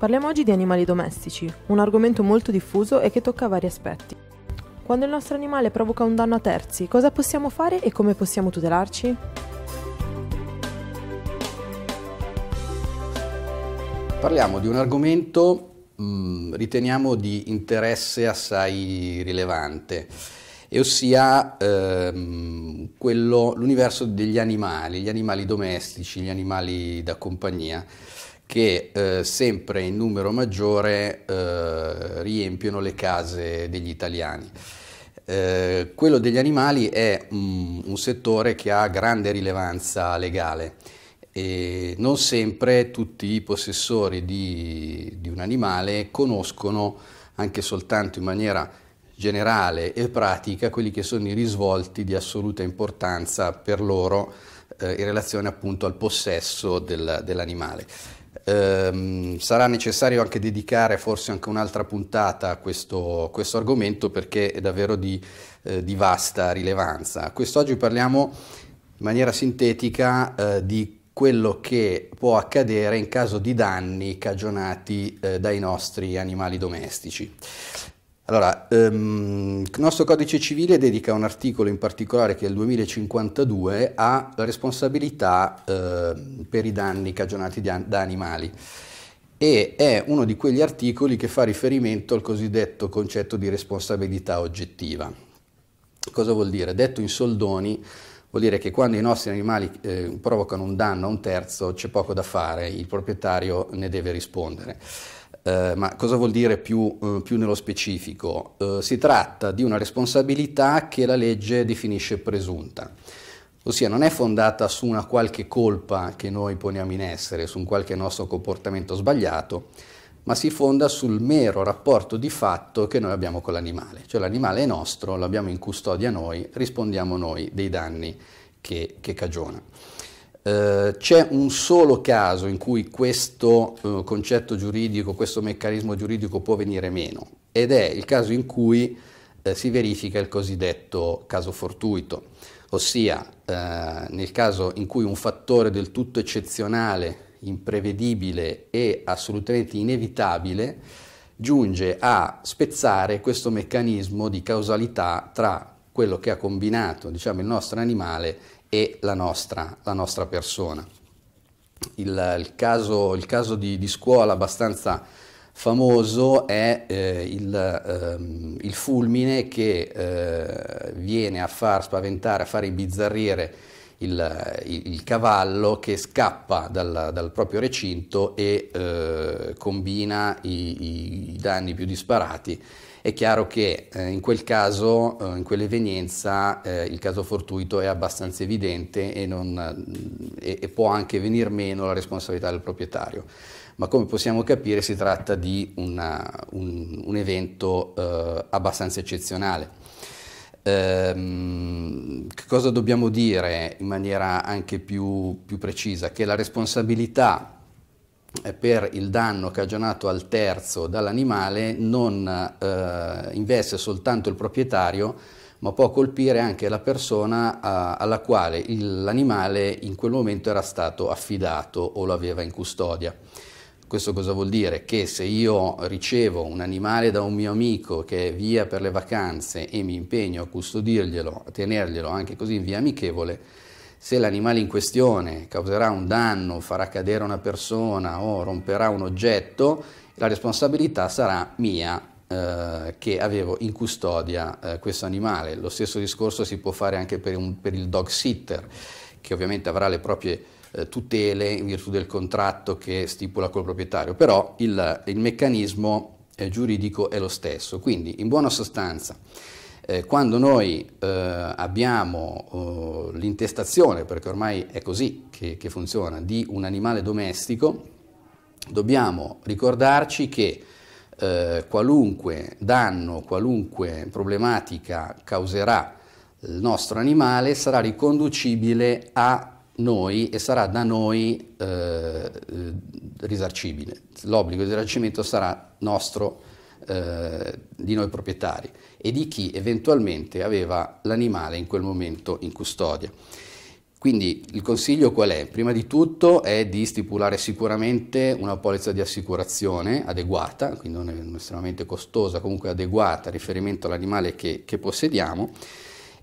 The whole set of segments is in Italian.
Parliamo oggi di animali domestici, un argomento molto diffuso e che tocca vari aspetti. Quando il nostro animale provoca un danno a terzi, cosa possiamo fare e come possiamo tutelarci? Parliamo di un argomento mh, mm, riteniamo di interesse assai rilevante e ossia ehm, quello, l'universo degli animali, gli animali domestici, gli animali da compagnia che eh, sempre in numero maggiore eh, riempiono le case degli italiani. Eh, quello degli animali è mh, mm, un settore che ha grande rilevanza legale e non sempre tutti i possessori di, di un animale conoscono anche soltanto in maniera generale e pratica quelli che sono i risvolti di assoluta importanza per loro eh, in relazione appunto al possesso del, dell'animale. Ehm, sarà necessario anche dedicare forse anche un'altra puntata a questo, a questo, argomento perché è davvero di, eh, di vasta rilevanza. Quest'oggi parliamo in maniera sintetica eh, di quello che può accadere in caso di danni cagionati eh, dai nostri animali domestici. Allora, ehm, il nostro codice civile dedica un articolo in particolare che è il 2052 a responsabilità eh, per i danni cagionati da, da animali e è uno di quegli articoli che fa riferimento al cosiddetto concetto di responsabilità oggettiva. Cosa vuol dire? Detto in soldoni, vuol dire che quando i nostri animali eh, provocano un danno a un terzo c'è poco da fare, il proprietario ne deve rispondere. Eh, ma cosa vuol dire più, eh, più nello specifico? Eh, si tratta di una responsabilità che la legge definisce presunta, ossia non è fondata su una qualche colpa che noi poniamo in essere, su un qualche nostro comportamento sbagliato, ma si fonda sul mero rapporto di fatto che noi abbiamo con l'animale, cioè l'animale è nostro, l'abbiamo in custodia noi, rispondiamo noi dei danni che, che cagiona. Eh, c'è un solo caso in cui questo eh, concetto giuridico, questo meccanismo giuridico può venire meno ed è il caso in cui eh, si verifica il cosiddetto caso fortuito, ossia eh, nel caso in cui un fattore del tutto eccezionale, imprevedibile e assolutamente inevitabile giunge a spezzare questo meccanismo di causalità tra quello che ha combinato diciamo, il nostro animale e la nostra, la nostra persona. Il, il, caso, il caso di, di, scuola abbastanza famoso è eh, il, ehm, il, fulmine che eh, viene a far spaventare, a far ibizzarrire eh, il, il cavallo che scappa dal, dal proprio recinto e eh, combina i, i, danni più disparati. È chiaro che eh, in quel caso, eh, in quell'evenienza, eh, il caso fortuito è abbastanza evidente e, non, mm, e, e può anche venir meno la responsabilità del proprietario ma come possiamo capire si tratta di una, un, un, evento eh, abbastanza eccezionale ehm, che cosa dobbiamo dire in maniera anche più, più precisa? Che la responsabilità eh, per il danno cagionato al terzo dall'animale non eh, investe soltanto il proprietario, ma può colpire anche la persona a, alla quale l'animale in quel momento era stato affidato o lo aveva in custodia. Questo cosa vuol dire? Che se io ricevo un animale da un mio amico che è via per le vacanze e mi impegno a custodirglielo, a tenerglielo anche così in via amichevole, se l'animale in questione causerà un danno, farà cadere una persona o romperà un oggetto, la responsabilità sarà mia eh, che avevo in custodia eh, questo animale. Lo stesso discorso si può fare anche per, un, per il dog sitter, che ovviamente avrà le proprie eh, tutele in virtù del contratto che stipula col proprietario, però il, il meccanismo eh, giuridico è lo stesso. Quindi, in buona sostanza, eh, quando noi eh, abbiamo oh, l'intestazione, perché ormai è così che, che, funziona, di un animale domestico, dobbiamo ricordarci che eh, qualunque danno, qualunque problematica causerà il nostro animale sarà riconducibile a noi e sarà da noi eh, risarcibile. L'obbligo di risarcimento sarà nostro, eh, di noi proprietari e di chi eventualmente aveva l'animale in quel momento in custodia. Quindi il consiglio qual è? Prima di tutto è di stipulare sicuramente una polizza di assicurazione adeguata, quindi non estremamente costosa, comunque adeguata a riferimento all'animale che, che possediamo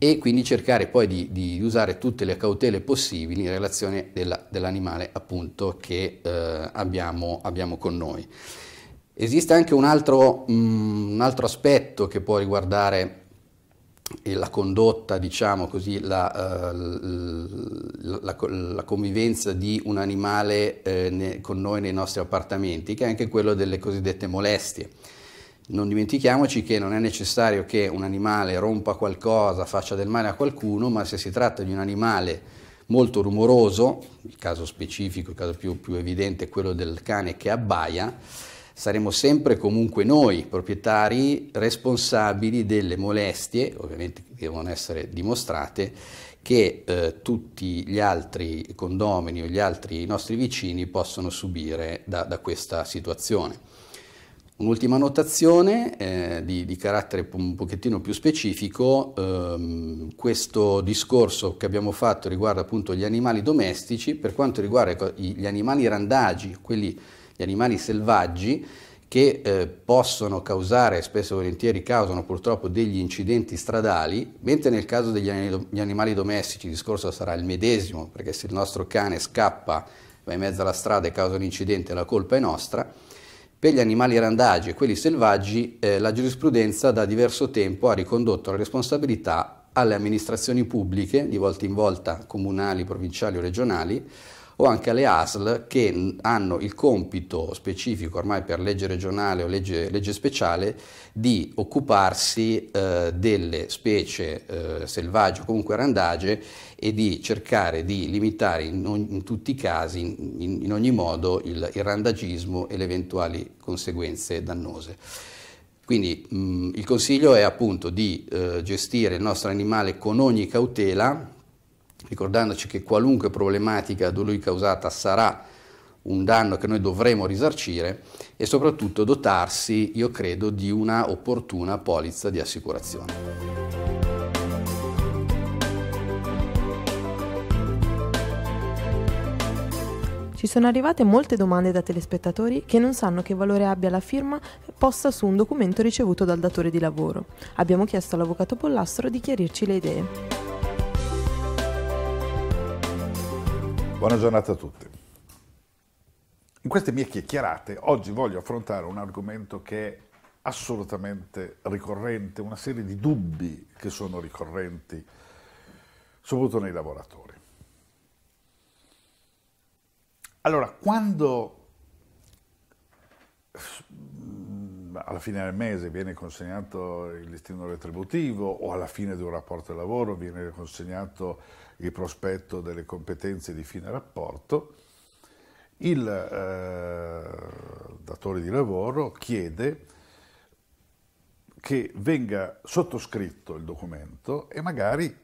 e quindi cercare poi di, di, usare tutte le cautele possibili in relazione della, dell'animale appunto che eh, abbiamo, abbiamo, con noi. Esiste anche un altro, mh, mm, un altro aspetto che può riguardare eh, la condotta, diciamo così, la, eh, la, la, la, convivenza di un animale eh, ne, con noi nei nostri appartamenti, che è anche quello delle cosiddette molestie. Non dimentichiamoci che non è necessario che un animale rompa qualcosa, faccia del male a qualcuno, ma se si tratta di un animale molto rumoroso, il caso specifico, il caso più, più evidente è quello del cane che abbaia, saremo sempre comunque noi proprietari responsabili delle molestie, ovviamente che devono essere dimostrate, che eh, tutti gli altri condomini o gli altri nostri vicini possono subire da, da questa situazione. Un'ultima notazione eh, di, di, carattere un pochettino più specifico, ehm, questo discorso che abbiamo fatto riguarda appunto gli animali domestici, per quanto riguarda gli animali randagi, quelli, gli animali selvaggi, che eh, possono causare, spesso e volentieri causano purtroppo degli incidenti stradali, mentre nel caso degli animali domestici il discorso sarà il medesimo, perché se il nostro cane scappa, va in mezzo alla strada e causa un incidente, la colpa è nostra, per gli animali randagi e quelli selvaggi eh, la giurisprudenza da diverso tempo ha ricondotto la responsabilità alle amministrazioni pubbliche, di volta in volta comunali, provinciali o regionali, o anche alle ASL che hanno il compito specifico ormai per legge regionale o legge, legge speciale di occuparsi eh, delle specie eh, selvagge o comunque randage e di cercare di limitare in, in tutti i casi, in, in ogni modo, il, il randagismo e le eventuali conseguenze dannose. Quindi mh, mm, il consiglio è appunto di eh, gestire il nostro animale con ogni cautela, ricordandoci che qualunque problematica da lui causata sarà un danno che noi dovremo risarcire e soprattutto dotarsi, io credo, di una opportuna polizza di assicurazione. Ci sono arrivate molte domande da telespettatori che non sanno che valore abbia la firma posta su un documento ricevuto dal datore di lavoro. Abbiamo chiesto all'avvocato Pollastro di chiarirci le idee. Buona giornata a tutti. In queste mie chiacchierate oggi voglio affrontare un argomento che è assolutamente ricorrente, una serie di dubbi che sono ricorrenti, soprattutto nei lavoratori. Allora, quando mm, alla fine del mese viene consegnato il listino retributivo o alla fine di un rapporto di lavoro viene consegnato il prospetto delle competenze di fine rapporto, il eh, datore di lavoro chiede che venga sottoscritto il documento e magari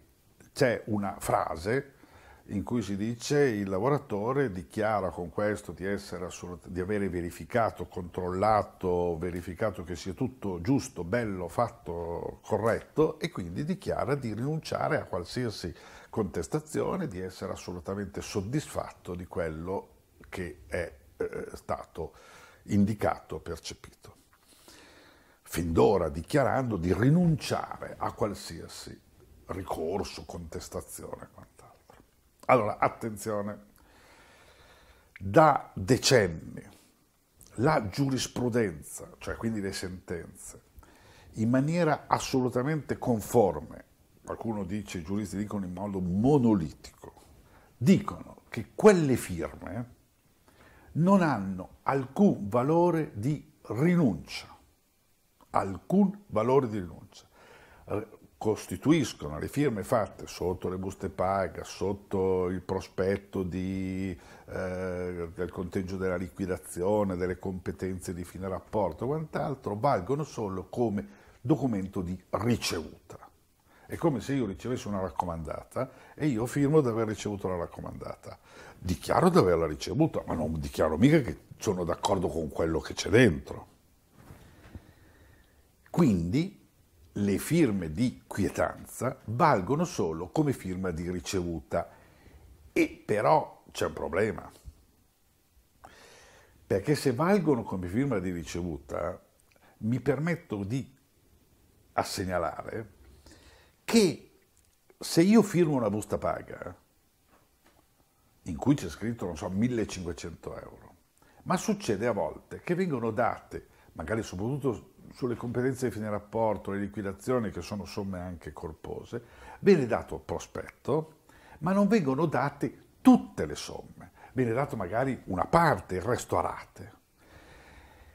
c'è una frase in cui si dice il lavoratore dichiara con questo di, assolut- di avere verificato, controllato, verificato che sia tutto giusto, bello, fatto, corretto e quindi dichiara di rinunciare a qualsiasi contestazione di essere assolutamente soddisfatto di quello che è eh, stato indicato, percepito. Fin d'ora dichiarando di rinunciare a qualsiasi ricorso, contestazione e quant'altro. Allora, attenzione, da decenni la giurisprudenza, cioè quindi le sentenze, in maniera assolutamente conforme qualcuno dice, i giuristi dicono in modo monolitico, dicono che quelle firme non hanno alcun valore di rinuncia, alcun valore di rinuncia. Eh, costituiscono le firme fatte sotto le buste paga, sotto il prospetto di, eh, del conteggio della liquidazione, delle competenze di fine rapporto, quant'altro, valgono solo come documento di ricevuto. È come se io ricevessi una raccomandata e io firmo di aver ricevuto la raccomandata. Dichiaro di averla ricevuta, ma non dichiaro mica che sono d'accordo con quello che c'è dentro. Quindi le firme di quietanza valgono solo come firma di ricevuta. E però c'è un problema. Perché se valgono come firma di ricevuta, mi permetto di segnalare che se io firmo una busta paga in cui c'è scritto, non so, 1500 euro, ma succede a volte che vengono date, magari soprattutto sulle competenze di fine rapporto, le liquidazioni, che sono somme anche corpose, viene dato prospetto, ma non vengono date tutte le somme, viene dato magari una parte, il resto a rate.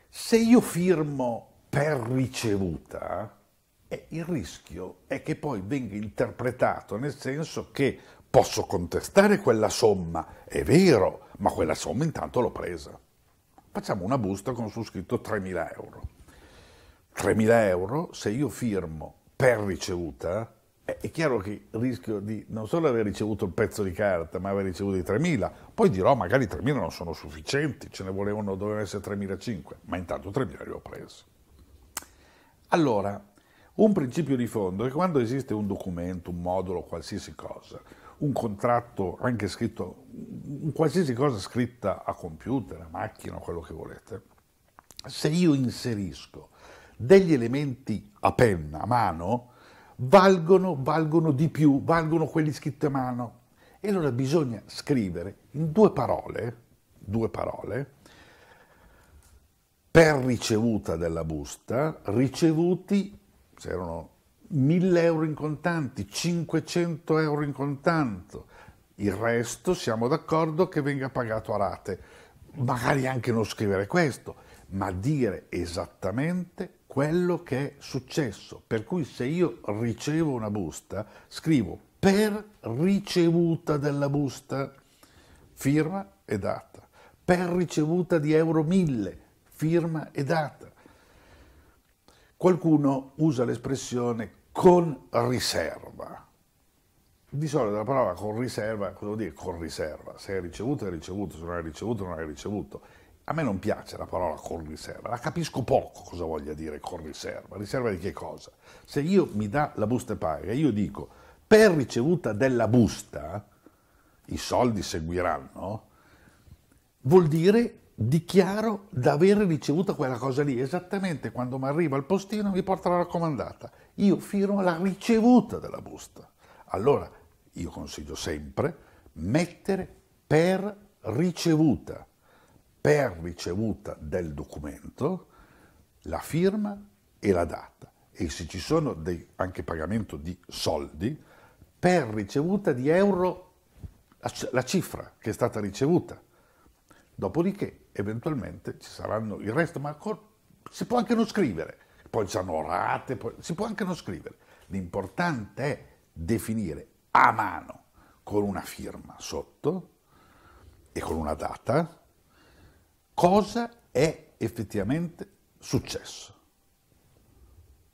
Se io firmo per ricevuta, il rischio è che poi venga interpretato nel senso che posso contestare quella somma, è vero, ma quella somma intanto l'ho presa. Facciamo una busta con su scritto 3.000 euro. 3.000 euro, se io firmo per ricevuta, eh, è chiaro che rischio di non solo aver ricevuto il pezzo di carta, ma aver ricevuto i 3.000, poi dirò magari 3.000 non sono sufficienti, ce ne volevano, dovevano essere 3.500, ma intanto 3.000 li ho presi. Allora, un principio di fondo è che quando esiste un documento, un modulo, qualsiasi cosa, un contratto, anche scritto, qualsiasi cosa scritta a computer, a macchina, quello che volete, se io inserisco degli elementi a penna, a mano, valgono, valgono di più, valgono quelli scritti a mano. E allora bisogna scrivere in due parole, due parole, per ricevuta della busta, ricevuti c'erano 1000 euro in contanti, 500 euro in contanto, il resto siamo d'accordo che venga pagato a rate, magari anche non scrivere questo, ma dire esattamente quello che è successo. Per cui se io ricevo una busta, scrivo per ricevuta della busta, firma e data, per ricevuta di euro 1000, firma e data Qualcuno usa l'espressione con riserva. Di solito la parola con riserva, cosa vuol dire con riserva? Se hai ricevuto, hai ricevuto, se non hai ricevuto, non hai ricevuto. A me non piace la parola con riserva, la capisco poco cosa voglia dire con riserva. Riserva di che cosa? Se io mi dà la busta e paga, io dico per ricevuta della busta, i soldi seguiranno, vuol dire dichiaro di aver ricevuto quella cosa lì, esattamente quando mi arriva il postino mi porta la raccomandata, io firmo la ricevuta della busta. Allora, io consiglio sempre mettere per ricevuta, per ricevuta del documento, la firma e la data. E se ci sono dei, anche pagamento di soldi, per ricevuta di euro la cifra che è stata ricevuta. Dopodiché eventualmente ci saranno il resto, ma si può anche non scrivere, poi ci sono rate, poi, si può anche non scrivere. L'importante è definire a mano, con una firma sotto e con una data, cosa è effettivamente successo.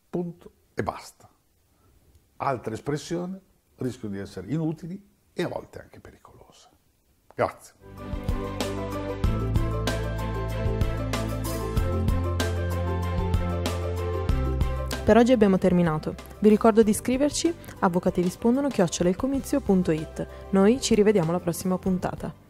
Punto e basta. Altre espressioni rischiano di essere inutili e a volte anche pericolose. Grazie. Per oggi abbiamo terminato. Vi ricordo di iscriverci avvocatirispondono chiocciolailcomizio.it. Noi ci rivediamo alla prossima puntata.